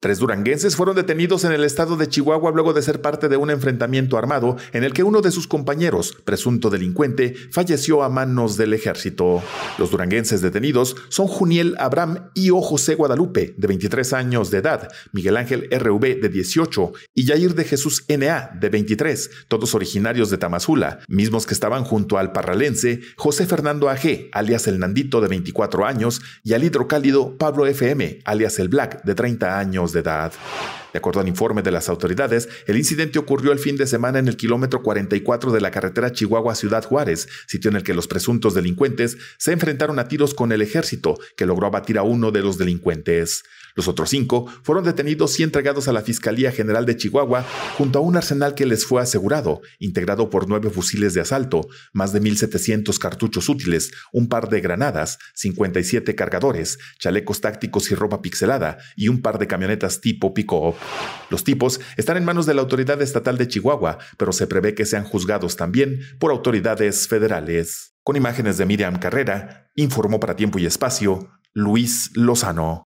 Tres duranguenses fueron detenidos en el estado de Chihuahua luego de ser parte de un enfrentamiento armado en el que uno de sus compañeros, presunto delincuente, falleció a manos del ejército. Los duranguenses detenidos son Juniel Abraham y O. José Guadalupe, de 23 años de edad, Miguel Ángel RV, de 18, y Yair de Jesús N.A., de 23, todos originarios de Tamazula, mismos que estaban junto al parralense José Fernando A.G., alias El Nandito, de 24 años, y al hidrocálido Pablo F.M., alias El Black, de 30 años de edad. De acuerdo al informe de las autoridades, el incidente ocurrió el fin de semana en el kilómetro 44 de la carretera Chihuahua-Ciudad Juárez, sitio en el que los presuntos delincuentes se enfrentaron a tiros con el ejército, que logró abatir a uno de los delincuentes. Los otros cinco fueron detenidos y entregados a la Fiscalía General de Chihuahua junto a un arsenal que les fue asegurado, integrado por nueve fusiles de asalto, más de 1.700 cartuchos útiles, un par de granadas, 57 cargadores, chalecos tácticos y ropa pixelada y un par de camionetas tipo Pico. Los tipos están en manos de la autoridad estatal de Chihuahua, pero se prevé que sean juzgados también por autoridades federales. Con imágenes de Miriam Carrera, informó para Tiempo y Espacio Luis Lozano.